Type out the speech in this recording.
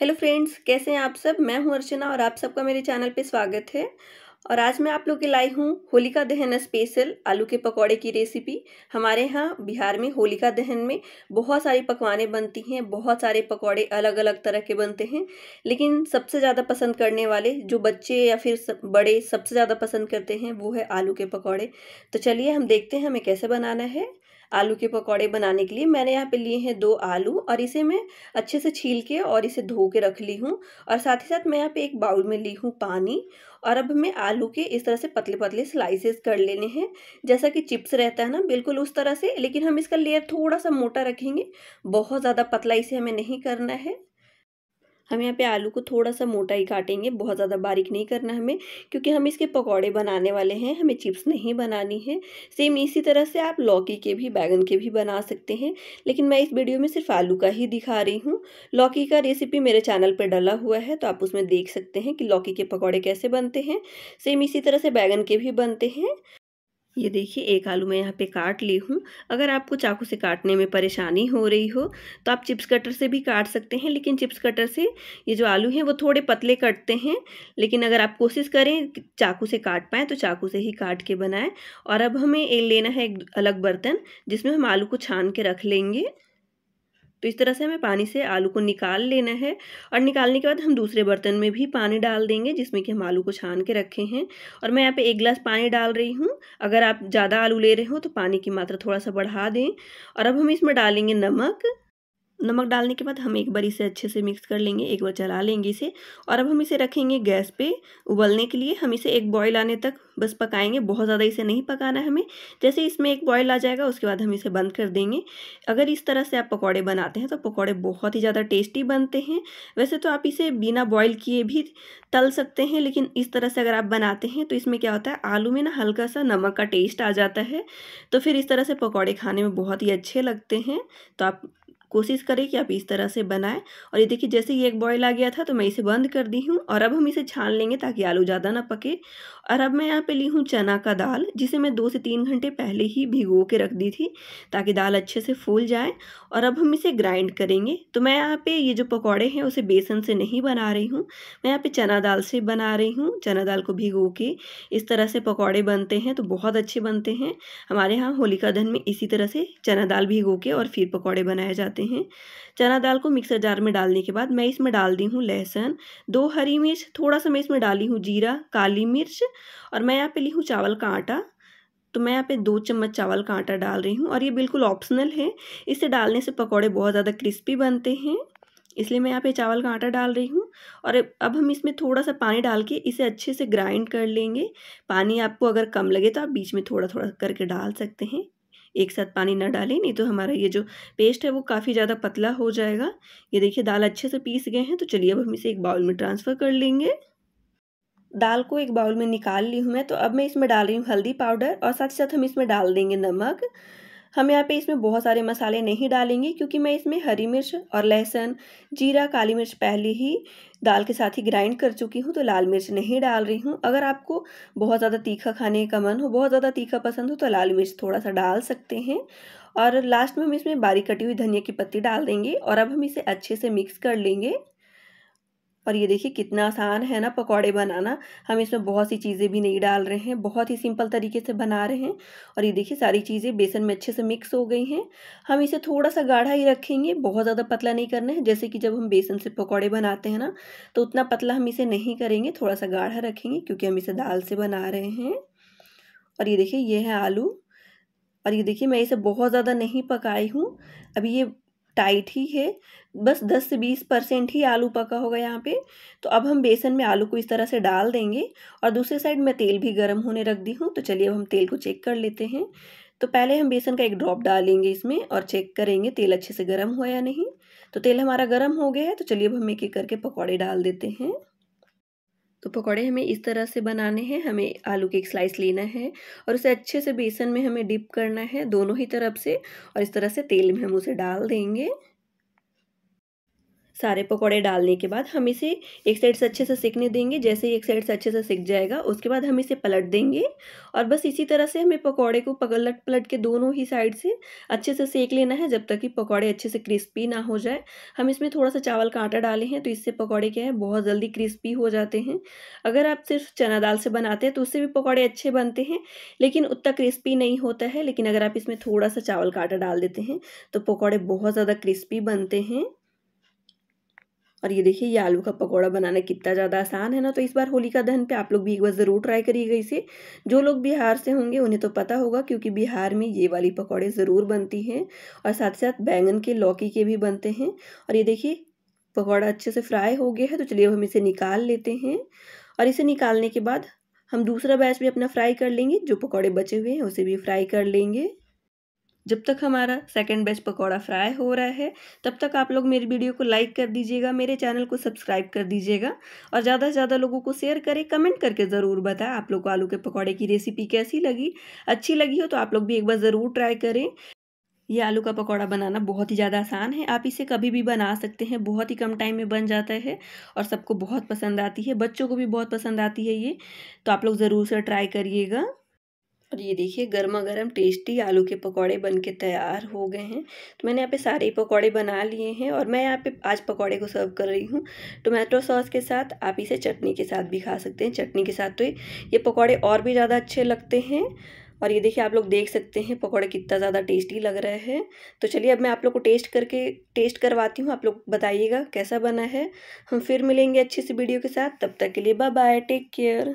hello friends कैसे हैं आप सब मैं हूं अर्चना और आप सबका मेरे चैनल पे स्वागत है और आज मैं आप लोग के लाई हूं होलिका दहन स्पेशल आलू के पकौड़े की रेसिपी हमारे यहाँ बिहार में होलिका दहन में बहुत सारी पकवानें बनती हैं बहुत सारे पकौड़े अलग अलग तरह के बनते हैं लेकिन सबसे ज़्यादा पसंद करने वाले जो बच्चे या फिर सब, बड़े सबसे ज़्यादा पसंद करते हैं वो है आलू के पकौड़े तो चलिए हम देखते हैं हमें कैसे बनाना है आलू के पकौड़े बनाने के लिए मैंने यहाँ पे लिए हैं दो आलू और इसे मैं अच्छे से छील के और इसे धो के रख ली हूँ और साथ ही साथ मैं यहाँ पे एक बाउल में ली हूँ पानी और अब हमें आलू के इस तरह से पतले पतले स्लाइसेस कर लेने हैं जैसा कि चिप्स रहता है ना बिल्कुल उस तरह से लेकिन हम इसका लेयर थोड़ा सा मोटा रखेंगे बहुत ज़्यादा पतला इसे हमें नहीं करना है हम यहाँ पे आलू को थोड़ा सा मोटा ही काटेंगे बहुत ज़्यादा बारीक नहीं करना हमें क्योंकि हम इसके पकौड़े बनाने वाले हैं हमें चिप्स नहीं बनानी है सेम इसी तरह से आप लौकी के भी बैगन के भी बना सकते हैं लेकिन मैं इस वीडियो में सिर्फ आलू का ही दिखा रही हूँ लौकी का रेसिपी मेरे चैनल पर डला हुआ है तो आप उसमें देख सकते हैं कि लौकी के पकौड़े कैसे बनते हैं सेम इसी तरह से बैगन के भी बनते हैं ये देखिए एक आलू मैं यहाँ पे काट ली हूँ अगर आपको चाकू से काटने में परेशानी हो रही हो तो आप चिप्स कटर से भी काट सकते हैं लेकिन चिप्स कटर से ये जो आलू हैं वो थोड़े पतले कटते हैं लेकिन अगर आप कोशिश करें चाकू से काट पाएँ तो चाकू से ही काट के बनाएं और अब हमें लेना है एक अलग बर्तन जिसमें हम आलू को छान के रख लेंगे तो इस तरह से हमें पानी से आलू को निकाल लेना है और निकालने के बाद हम दूसरे बर्तन में भी पानी डाल देंगे जिसमें कि हम आलू को छान के रखे हैं और मैं यहाँ पे एक गिलास पानी डाल रही हूँ अगर आप ज़्यादा आलू ले रहे हो तो पानी की मात्रा थोड़ा सा बढ़ा दें और अब हम इसमें डालेंगे नमक नमक डालने के बाद हम एक बार इसे अच्छे से मिक्स कर लेंगे एक बार चला लेंगे इसे और अब हम इसे रखेंगे गैस पे उबलने के लिए हम इसे एक बॉयल आने तक बस पकाएंगे बहुत ज़्यादा इसे नहीं पकाना है हमें जैसे इसमें एक बॉयल आ जाएगा उसके बाद हम इसे बंद कर देंगे अगर इस तरह से आप पकौड़े बनाते हैं तो पकौड़े बहुत ही ज़्यादा टेस्टी बनते हैं वैसे तो आप इसे बिना बॉयल किए भी तल सकते हैं लेकिन इस तरह से अगर आप बनाते हैं तो इसमें क्या होता है आलू में ना हल्का सा नमक का टेस्ट आ जाता है तो फिर इस तरह से पकौड़े खाने में बहुत ही अच्छे लगते हैं तो आप कोशिश करें कि आप इस तरह से बनाएं और ये देखिए जैसे ये एक बॉयल आ गया था तो मैं इसे बंद कर दी हूँ और अब हम इसे छान लेंगे ताकि आलू ज़्यादा ना पके और अब मैं यहाँ पे ली हूँ चना का दाल जिसे मैं दो से तीन घंटे पहले ही भिगो के रख दी थी ताकि दाल अच्छे से फूल जाए और अब हम इसे ग्राइंड करेंगे तो मैं यहाँ पर ये जो पकौड़े हैं उसे बेसन से नहीं बना रही हूँ मैं यहाँ पर चना दाल से बना रही हूँ चना दाल को भिगो के इस तरह से पकौड़े बनते हैं तो बहुत अच्छे बनते हैं हमारे यहाँ होलिका दहन में इसी तरह से चना दाल भिगो के और फिर पकौड़े बनाए जाते हैं सकते हैं चना दाल को मिक्सर जार में डालने के बाद मैं इसमें डाल दी हूँ लहसुन दो हरी मिर्च थोड़ा सा मैं इसमें डाली हूँ जीरा काली मिर्च और मैं यहाँ पे ली हूँ चावल का आटा तो मैं यहाँ पे दो चम्मच चावल का आटा डाल रही हूँ और ये बिल्कुल ऑप्शनल है इसे डालने से पकौड़े बहुत ज़्यादा क्रिस्पी बनते हैं इसलिए मैं यहाँ पे चावल का आटा डाल रही हूँ और अब हम इसमें थोड़ा सा पानी डाल के इसे अच्छे से ग्राइंड कर लेंगे पानी आपको अगर कम लगे तो आप बीच में थोड़ा थोड़ा करके डाल सकते हैं एक साथ पानी ना डालें नहीं तो हमारा ये जो पेस्ट है वो काफ़ी ज़्यादा पतला हो जाएगा ये देखिए दाल अच्छे से पीस गए हैं तो चलिए अब हम इसे एक बाउल में ट्रांसफ़र कर लेंगे दाल को एक बाउल में निकाल ली हूँ मैं तो अब मैं इसमें डाल रही हूँ हल्दी पाउडर और साथ ही साथ हम इसमें डाल देंगे नमक हम यहाँ पे इसमें बहुत सारे मसाले नहीं डालेंगे क्योंकि मैं इसमें हरी मिर्च और लहसुन जीरा काली मिर्च पहले ही दाल के साथ ही ग्राइंड कर चुकी हूँ तो लाल मिर्च नहीं डाल रही हूँ अगर आपको बहुत ज़्यादा तीखा खाने का मन हो बहुत ज़्यादा तीखा पसंद हो तो लाल मिर्च थोड़ा सा डाल सकते हैं और लास्ट में हम इसमें बारीक कटी हुई धनिया की पत्ती डाल देंगे और अब हम इसे अच्छे से मिक्स कर लेंगे और ये देखिए कितना आसान है ना पकौड़े बनाना हम इसमें बहुत सी चीज़ें भी नहीं डाल रहे हैं बहुत ही सिंपल तरीके से बना रहे हैं और ये देखिए सारी चीज़ें बेसन में अच्छे से मिक्स हो गई हैं हम इसे थोड़ा सा गाढ़ा ही रखेंगे बहुत ज़्यादा पतला नहीं करना है जैसे कि जब हम बेसन से पकौड़े बनाते हैं ना तो उतना पतला हम इसे नहीं करेंगे थोड़ा सा गाढ़ा रखेंगे क्योंकि हम इसे दाल से बना रहे हैं और ये देखिए ये है आलू और ये देखिए मैं इसे बहुत ज़्यादा नहीं पकाई हूँ अभी ये टाइट ही है बस दस से बीस परसेंट ही आलू पका होगा यहाँ पे तो अब हम बेसन में आलू को इस तरह से डाल देंगे और दूसरे साइड मैं तेल भी गर्म होने रख दी हूँ तो चलिए अब हम तेल को चेक कर लेते हैं तो पहले हम बेसन का एक ड्रॉप डालेंगे इसमें और चेक करेंगे तेल अच्छे से गर्म हुआ या नहीं तो तेल हमारा गर्म हो गया है तो चलिए अब हम एक एक करके पकौड़े डाल देते हैं तो पकौड़े हमें इस तरह से बनाने हैं हमें आलू की एक स्लाइस लेना है और उसे अच्छे से बेसन में हमें डिप करना है दोनों ही तरफ से और इस तरह से तेल में हम उसे डाल देंगे सारे पकौड़े डालने के बाद हम इसे एक साइड से अच्छे से सेकने देंगे जैसे ही एक साइड से अच्छे से सेक जाएगा उसके बाद हम इसे पलट देंगे और बस इसी तरह से हमें पकौड़े को पलट पलट के दोनों ही साइड से अच्छे से सेक लेना है जब तक कि पकौड़े अच्छे से क्रिस्पी ना हो जाए हम इसमें थोड़ा सा चावल का आटा डाले हैं तो इससे पकौड़े क्या है बहुत जल्दी क्रिस्पी हो जाते हैं अगर आप सिर्फ चना दाल से बनाते हैं तो उससे भी पकौड़े अच्छे बनते हैं लेकिन उतना क्रिस्पी नहीं होता है लेकिन अगर आप इसमें थोड़ा सा चावल का आटा डाल देते हैं तो पकौड़े बहुत ज़्यादा क्रिस्पी बनते हैं और ये देखिए ये आलू का पकौड़ा बनाना कितना ज़्यादा आसान है ना तो इस बार होलिका दहन पे आप लोग भी एक बार ज़रूर ट्राई करिएगा इसे जो लोग बिहार से होंगे उन्हें तो पता होगा क्योंकि बिहार में ये वाली पकौड़े ज़रूर बनती हैं और साथ साथ बैंगन के लौकी के भी बनते हैं और ये देखिए पकौड़ा अच्छे से फ्राई हो गया है तो चलिए अब हम इसे निकाल लेते हैं और इसे निकालने के बाद हम दूसरा बैच भी अपना फ्राई कर लेंगे जो पकौड़े बचे हुए हैं उसे भी फ्राई कर लेंगे जब तक हमारा सेकंड बेस्ट पकौड़ा फ्राई हो रहा है तब तक आप लोग मेरी वीडियो को लाइक कर दीजिएगा मेरे चैनल को सब्सक्राइब कर दीजिएगा और ज़्यादा से ज़्यादा लोगों को शेयर करें कमेंट करके ज़रूर बताएं आप लोग को आलू के पकौड़े की रेसिपी कैसी लगी अच्छी लगी हो तो आप लोग भी एक बार ज़रूर ट्राई करें ये आलू का पकौड़ा बनाना बहुत ही ज़्यादा आसान है आप इसे कभी भी बना सकते हैं बहुत ही कम टाइम में बन जाता है और सबको बहुत पसंद आती है बच्चों को भी बहुत पसंद आती है ये तो आप लोग ज़रूर से ट्राई करिएगा और ये देखिए गर्मा गर्म टेस्टी आलू के पकौड़े बन के तैयार हो गए हैं तो मैंने यहाँ पे सारे पकौड़े बना लिए हैं और मैं यहाँ पे आज पकौड़े को सर्व कर रही हूँ टोमेटो सॉस के साथ आप इसे चटनी के साथ भी खा सकते हैं चटनी के साथ तो ये पकौड़े और भी ज़्यादा अच्छे लगते हैं और ये देखिए आप लोग देख सकते हैं पकौड़े कितना ज़्यादा टेस्टी लग रहा है तो चलिए अब मैं आप लोग को टेस्ट करके टेस्ट करवाती हूँ आप लोग बताइएगा कैसा बना है हम फिर मिलेंगे अच्छे से वीडियो के साथ तब तक के लिए बाय बाय टेक केयर